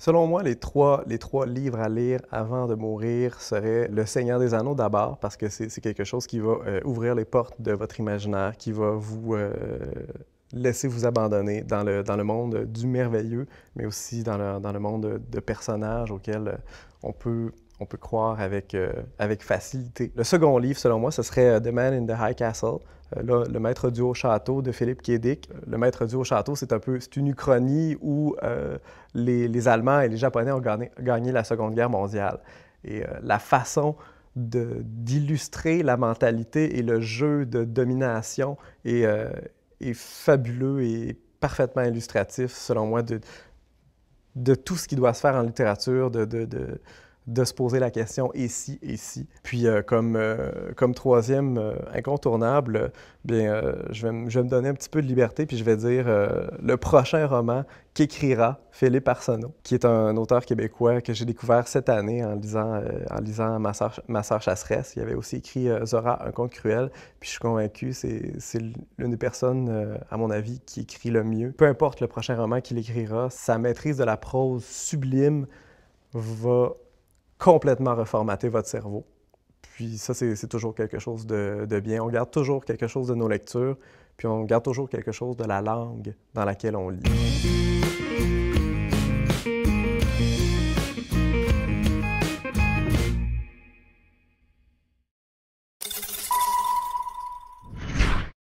Selon moi, les trois, les trois livres à lire avant de mourir seraient Le Seigneur des Anneaux d'abord, parce que c'est quelque chose qui va euh, ouvrir les portes de votre imaginaire, qui va vous euh, laisser vous abandonner dans le, dans le monde du merveilleux, mais aussi dans le, monde de personnages auxquels euh, on peut on peut croire avec, euh, avec facilité. Le second livre, selon moi, ce serait euh, The Man in the High Castle, euh, le maître du haut château de Philippe Kédic. Le maître du haut château, c'est un peu une uchronie où les, Allemands et les Japonais ont gagné, la Seconde Guerre mondiale. Et la façon de, d'illustrer la mentalité et le jeu de domination est, fabuleux et parfaitement illustratif, selon moi, de, de tout ce qui doit se faire en littérature, de de se poser la question et si, et si. Puis euh, comme, euh, comme troisième euh, incontournable, bien, je vais, je, me donner un petit peu de liberté, puis je vais dire le prochain roman qu'écrira Philippe Arsenault, qui est un, auteur québécois que j'ai découvert cette année en lisant, en lisant Ma soeur chasseresse. Il avait aussi écrit Zora, un conte cruel. Puis je suis convaincu, c'est, c'est l'une des personnes, à mon avis, qui écrit le mieux. Peu importe le prochain roman qu'il écrira, sa maîtrise de la prose sublime va complètement reformater votre cerveau. Puis ça, c'est toujours quelque chose de, bien. On garde toujours quelque chose de nos lectures, puis on garde toujours quelque chose de la langue dans laquelle on lit.